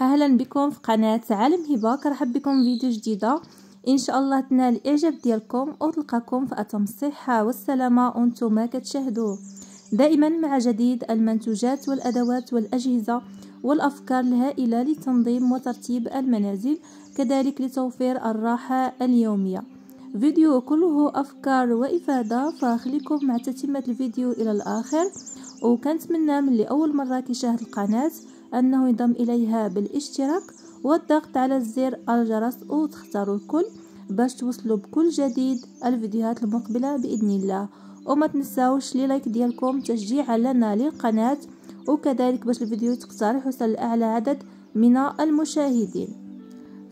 اهلا بكم في قناه عالم هبه كرحب بكم فيديو جديده ان شاء الله تنال الاعجاب ديالكم وتلقاكم في اتم الصحه والسلامه وانتم كتشاهدوا دائما مع جديد المنتوجات والادوات والاجهزه والافكار الهائله لتنظيم وترتيب المنازل كذلك لتوفير الراحه اليوميه فيديو كله افكار وافاده فخليكم مع تتمه الفيديو الى الاخر وكنتمنى من اللي اول مره كيشاهد القناه أنه ينضم إليها بالاشتراك والضغط على زر الجرس وتختاروا الكل باش توصلوا بكل جديد الفيديوهات المقبلة بإذن الله وما تنساوش لي لايك ديالكم تشجيعا لنا للقناة وكذلك باش الفيديو تقترح وصل لأعلى عدد من المشاهدين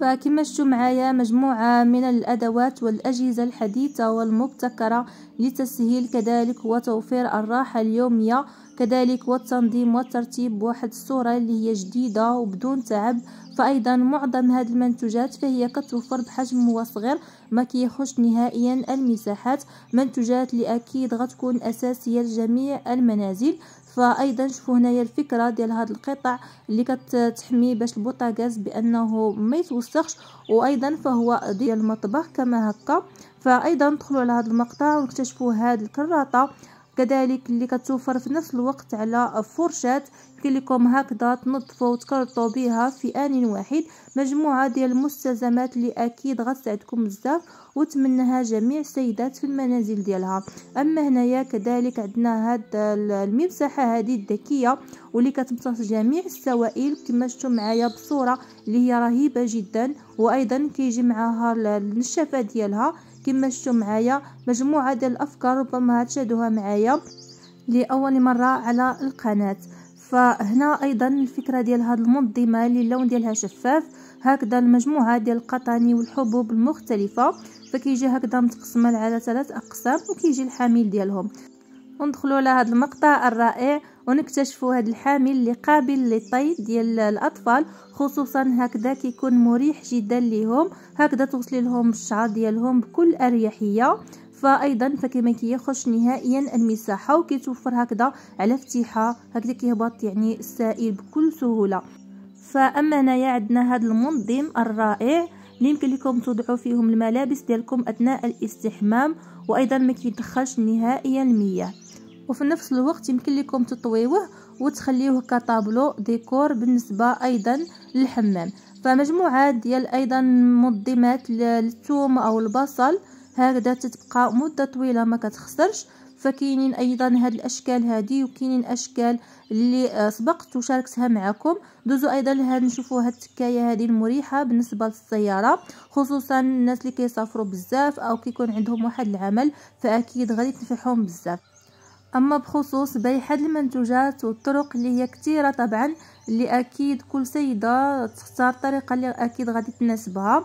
شفتوا معايا مجموعة من الأدوات والأجهزة الحديثة والمبتكرة لتسهيل كذلك وتوفير الراحة اليومية كذلك والتنظيم والترتيب بواحد الصورة اللي هي جديدة وبدون تعب فأيضا معظم هذه المنتوجات فهي كتوفر بحجم هو صغير ما كيخش نهائيا المساحات منتوجات اللي أكيد غتكون أساسية لجميع المنازل فايضا شوفوا هنايا الفكره ديال هاد القطع اللي كتحمي باش البوطاغاز بانه ما يتوسخش وايضا فهو ديال المطبخ كما هكا فايضا ندخلوا على هذا المقطع ونكتشفوا هاد الكراطه كذلك اللي كتوفر في نفس الوقت على فرشاة يمكن لكم هكذا تنظفوا وتكرطوا بها في ان واحد مجموعه ديال المستلزمات اللي اكيد غتساعدكم بزاف وتمنها جميع السيدات في المنازل ديالها اما هنايا كذلك عندنا هاد الممسحه هذه الذكيه واللي كتمتص جميع السوائل كما شفتوا معايا بصوره اللي هي رهيبه جدا وايضا كيجي معاها النشافه ديالها كما شفتوا معايا مجموعه ديال الافكار ربما تشاهدوها معايا لاول مره على القناه فهنا ايضا الفكره ديال هاد المنظمه اللي اللون ديالها شفاف هكذا المجموعه ديال القطاني والحبوب المختلفه فكيجي هكذا متقسمه على ثلاث اقسام وكيجي الحميل ديالهم وندخلوا على هذا المقطع الرائع ونكتشفوا هذا الحامل اللي قابل للطي ديال الاطفال خصوصا هكذا كيكون مريح جدا ليهم هكذا توصلي لهم الشعر ديالهم بكل اريحيه فايضا فكما كيخش نهائيا المساحه وكيتوفر هكذا على فتيحه هكذا كيهبط يعني السائل بكل سهوله فاما هنايا عندنا هذا المنظم الرائع اللي يمكن لكم توضعوا فيهم الملابس ديالكم اثناء الاستحمام وايضا ما كيدخلش نهائيا المياه وفي نفس الوقت يمكن لكم تطويوه وتخليوه كطابلو ديكور بالنسبه ايضا للحمام فمجموعه ديال ايضا منظمات للثوم او البصل هكذا تتبقى مده طويله ما كتخسرش فكاينين ايضا هاد الاشكال هادي وكاينين اشكال اللي آه، سبقت وشاركتها معكم دوزو ايضا لها نشوفوا هاد التكايه هادي المريحه بالنسبه للسياره خصوصا الناس اللي كيسافروا بزاف او كيكون عندهم واحد العمل فاكيد غادي تنفعهم بزاف أما بخصوص بيع هاد المنتوجات والطرق اللي هي كتيرة طبعا اللي أكيد كل سيدة تختار طريقة اللي أكيد غادي تناسبها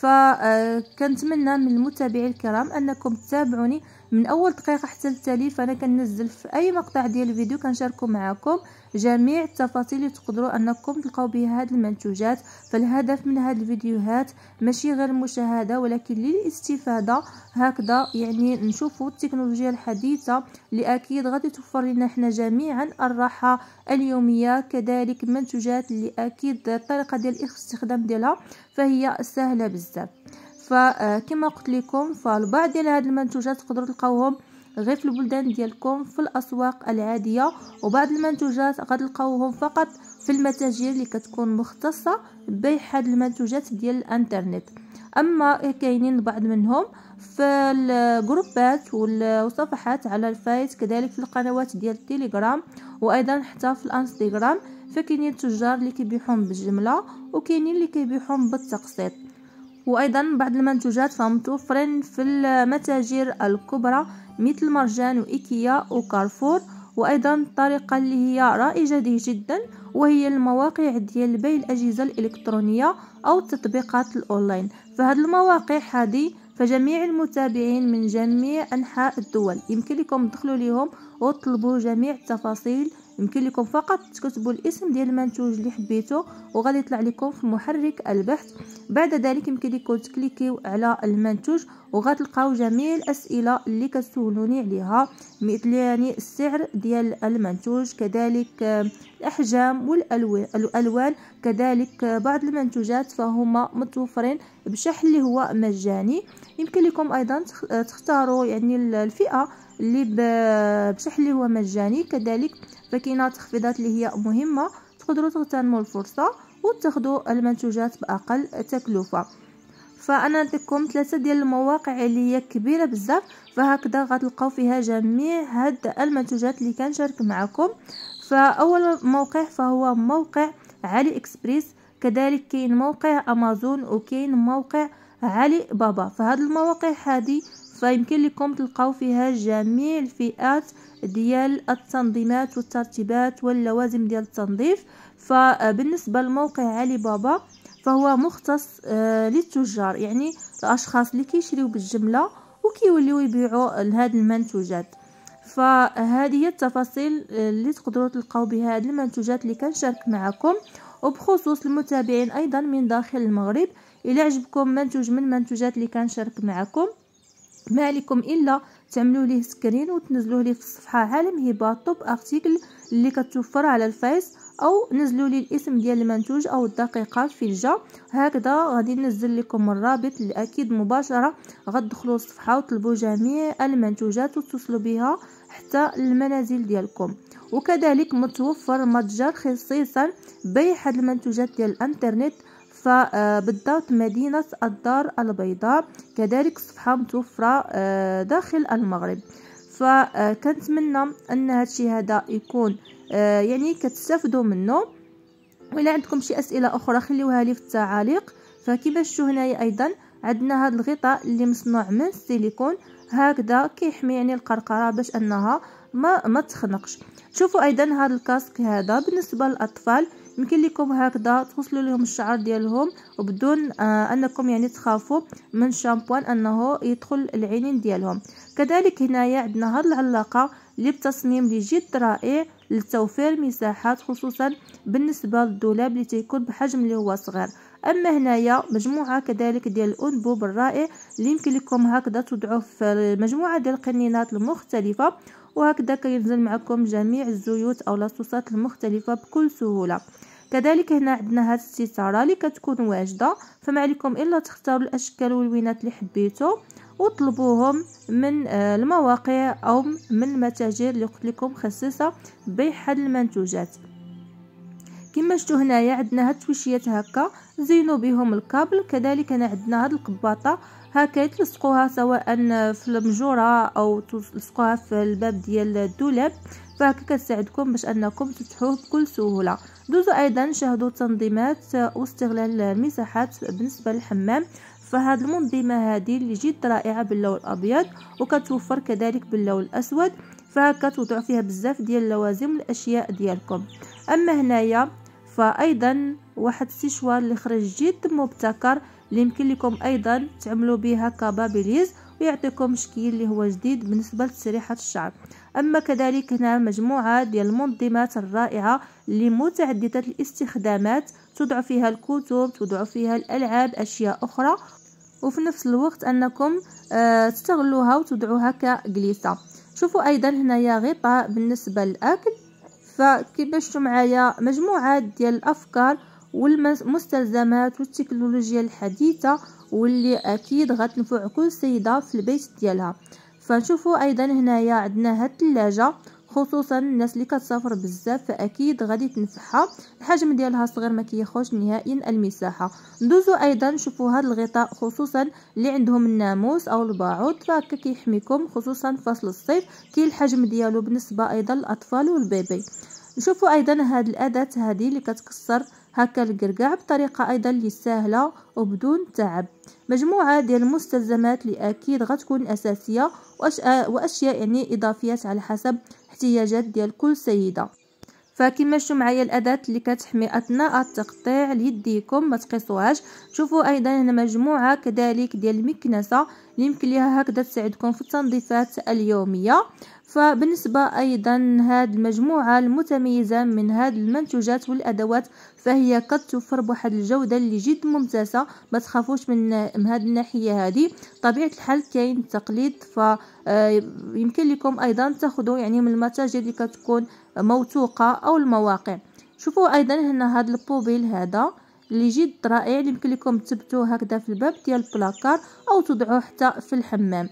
فكنتمنى آه، من المتابعين الكرام أنكم تتابعوني من اول دقيقه حتى للتالي فانا كنزل في اي مقطع ديال الفيديو كنشاركو معكم جميع التفاصيل اللي تقدروا انكم تلقاو بها هاد المنتوجات فالهدف من هاد الفيديوهات ماشي غير المشاهده ولكن للاستفاده هكذا يعني نشوفوا التكنولوجيا الحديثه اللي اكيد غادي توفر لنا حنا جميعا الراحه اليوميه كذلك منتوجات اللي اكيد الطريقه ديال الاستخدام ديالها فهي سهله بزاف فكما قلت لكم فالبعض ديال هاد المنتوجات تقدروا تلقاوهم غير في البلدان ديالكم في الاسواق العاديه وبعض المنتوجات غتلقاوهم فقط في المتاجر اللي كتكون مختصه ببيع هاد المنتوجات ديال الانترنت اما كاينين بعض منهم في الجروبات والصفحات على الفايس كذلك في القنوات ديال التليجرام وايضا حتى في الانستغرام فكاينين تجار اللي كيبيعهم بالجمله وكاينين اللي كيبيعهم بالتقسيط وأيضا بعض المنتوجات فمتوفرين في المتاجر الكبرى مثل مرجان وإيكيا وكارفور وأيضا الطريقة اللي هي رائجة دي جدا وهي المواقع ديال بيع الأجهزة الإلكترونية أو التطبيقات الأونلاين فهاد المواقع هذه فجميع المتابعين من جميع أنحاء الدول يمكن لكم تدخلوا ليهم وتطلبوا جميع التفاصيل يمكن لكم فقط تكتبوا الاسم ديال المنتوج اللي حبيتو وغادي يطلع لكم في محرك البحث بعد ذلك يمكن لكم تكليكيو على المنتوج وغتلقاو جميع الاسئله اللي كتسولوني عليها مثل يعني السعر ديال المنتوج كذلك آه، الاحجام والالوان كذلك آه، بعض المنتوجات فهما متوفرين بشحن اللي هو مجاني يمكن لكم ايضا آه، تختاروا يعني الفئه اللي بشحن اللي هو مجاني كذلك فكاينه تخفيضات اللي هي مهمه تقدروا تغتنموا الفرصه وتاخذوا المنتوجات باقل تكلفه فانا لكم ثلاثه ديال المواقع اللي هي كبيره بزاف فهكذا غتلقاو فيها جميع هاد المنتوجات اللي كنشارك معكم فاول موقع فهو موقع علي اكسبريس كذلك كاين موقع امازون وكاين موقع علي بابا فهاد المواقع هذه فيمكن لكم تلقاو فيها جميع الفئات ديال التنظيمات والترتيبات واللوازم ديال التنظيف فبالنسبه لموقع علي بابا فهو مختص آه، للتجار يعني الاشخاص اللي كيشريو بالجمله وكيوليو يبيعوا لهاد المنتوجات فهذه هي التفاصيل آه، اللي تقدروا تلقاو بها هاد المنتوجات اللي كنشارك معكم وبخصوص المتابعين ايضا من داخل المغرب الى عجبكم منتوج من المنتوجات اللي كنشارك معكم ما عليكم الا تعملوا ليه سكرين وتنزلوه ليه في الصفحه عالم هبه توب ارتيكل اللي كتوفر على الفيس او نزلوا لي الاسم ديال المنتوج او الدقيقه في الجا هكذا غادي ننزل لكم الرابط الاكيد مباشره غتدخلوا الصفحه وتطلبوا جميع المنتوجات وتوصلوا بها حتى المنازل ديالكم وكذلك متوفر متجر خصيصا بيع هاد المنتوجات ديال الانترنت فبالضبط آه، مدينة الدار البيضاء كذلك صفحة متوفرة آه، داخل المغرب فكنتمنى آه، ان الشيء هذا يكون آه، يعني كتستافدوا منه وإلا عندكم شي اسئله اخرى خليوها لي في التعاليق فكما شفتوا هنايا ايضا عندنا هذا الغطاء اللي مصنوع من السيليكون هكذا كيحمي يعني القرقره باش انها ما ما تخنقش شوفوا ايضا هذا الكاسك هذا بالنسبه للاطفال يمكن لكم هكذا توصلوا لهم الشعر ديالهم وبدون آه انكم يعني تخافوا من شامبوان انه يدخل العينين ديالهم كذلك هنايا عندنا هاد العلاقه اللي بتصميم اللي جد رائع لتوفير مساحات خصوصا بالنسبه للدولاب اللي تيكون بحجم اللي هو صغير اما هنايا مجموعه كذلك ديال الانبوب الرائع اللي يمكن لكم هكذا تضعوه في مجموعه ديال القنينات المختلفه وهكذا كينزل معكم جميع الزيوت او لاصوصات المختلفه بكل سهوله كذلك هنا عندنا هاد الستاره اللي كتكون واجده فما عليكم الا تختاروا الاشكال والوينات اللي حبيتو وطلبوهم من آه، المواقع او من المتاجر اللي قلت لكم خصيصه بحل المنتوجات كما شفتوا هنايا عندنا هاد التويشيات هكا زينوا بهم الكابل كذلك انا عندنا هاد القباطه هكا تلصقوها سواء في المجوره او تلصقوها في الباب ديال الدولاب فهكا كتساعدكم باش انكم تفتحوه بكل سهوله دوزو ايضا شاهدوا التنظيمات واستغلال المساحات بالنسبه للحمام فهاد المنظمه هذه اللي جد رائعه باللون الابيض وكتوفر كذلك باللون الاسود فكتوضع فيها بزاف ديال اللوازم الاشياء ديالكم اما هنايا فايضا واحد السيشوار اللي خرج جد مبتكر اللي يمكن لكم ايضا تعملوا بها كبابيليز ويعطيكم شكل اللي هو جديد بالنسبه لتسريحه الشعر اما كذلك هنا مجموعه ديال المنظمات الرائعه متعدده الاستخدامات توضع فيها الكتب توضع فيها الالعاب اشياء اخرى وفي نفس الوقت انكم آه، تستغلوها وتضعوها كجليسه شوفوا ايضا هنايا غطاء بالنسبه للاكل فكيفاش معايا مجموعه ديال الافكار والمستلزمات والتكنولوجيا الحديثه واللي اكيد غتنفع كل سيده في البيت ديالها فنشوفوا ايضا هنايا عندنا هاد الثلاجه خصوصا الناس اللي كتسافر بزاف فاكيد غادي تنفعها الحجم ديالها صغير ما كياخذش نهائيا المساحه ندوزو ايضا شوفوا هذا الغطاء خصوصا اللي عندهم الناموس او الباعوض فهكا كيحميكم خصوصا فصل الصيف كي الحجم ديالو بالنسبه ايضا للاطفال والبيبي نشوفوا ايضا هاد الاداه هذه اللي كتكسر هكا القرقع بطريقه ايضا اللي سهله وبدون تعب مجموعه ديال المستلزمات اللي اكيد غتكون اساسيه واشياء يعني اضافيات على حسب الاحتياجات ديال كل سيده فكما شفتوا معايا الاداه اللي كتحمي اثناء التقطيع ليديكم ما تقيسوهاش شوفوا ايضا هنا مجموعه كذلك ديال المكنسه اللي يمكن ليها هكذا تساعدكم في التنظيفات اليوميه فبالنسبة أيضا هذه المجموعة المتميزة من هاد المنتوجات والأدوات فهي قد توفر بواحد الجودة اللي جد ممتازة ما تخافوش من هاد الناحية هذه طبيعة الحال كاين تقليد ف آه، يمكن لكم أيضا تاخذوا يعني من المتاجر اللي كتكون موثوقة أو المواقع شوفوا أيضا هنا هاد البوبيل هذا اللي جد رائع يمكن لكم تثبتوه هكذا في الباب ديال البلاكار او تضعوه حتى في الحمام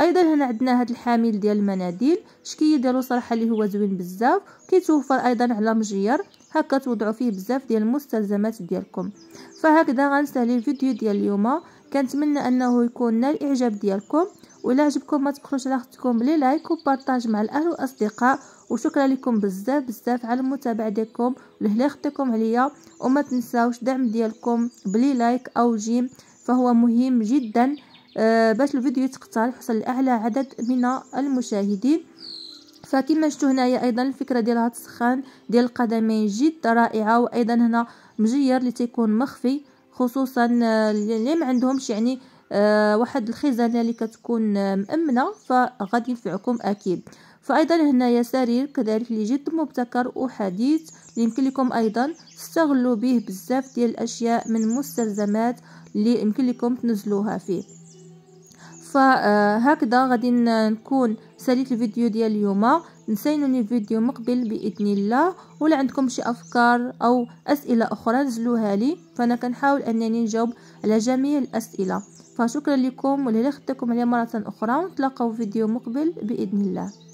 ايضا هنا عندنا هذا الحامل ديال المناديل الشكيه ديالو صراحه اللي هو زوين بزاف كيتوفر ايضا على مجير هكا توضعوا فيه بزاف ديال المستلزمات ديالكم فهكذا غنسهل الفيديو ديال اليوم كنتمنى انه يكون نال الاعجاب ديالكم ولا عجبكم ما تبخلوش على اختكم بلي لايك وبارطاج مع الاهل والاصدقاء وشكرا لكم بزاف بزاف على المتابعه ديالكم لهلا اختكم عليا وما تنساوش دعم ديالكم بلي لايك او جيم فهو مهم جدا آه، باش الفيديو يتقطع يحصل لاعلى عدد من المشاهدين فكما شفتوا هنايا ايضا الفكره ديال هاد السخان ديال القدمين جد رائعه وايضا هنا مجير اللي تيكون مخفي خصوصا آه، اللي ما عندهمش يعني آه، واحد الخزانه اللي كتكون مامنه فغادي ينفعكم اكيد فايضا هنايا سرير كذلك اللي جد مبتكر وحديث يمكن لكم ايضا تستغلوا به بزاف ديال الاشياء من مستلزمات اللي يمكن لكم تنزلوها فيه فهكذا غادي نكون ساليت الفيديو ديال اليوم نسينوني الفيديو مقبل باذن الله ولا عندكم شي افكار او اسئله اخرى نزلوها لي فانا كنحاول انني نجاوب على جميع الاسئله فشكرا لكم ولا خدتكم عليا مره اخرى ونتلاقاو في فيديو مقبل باذن الله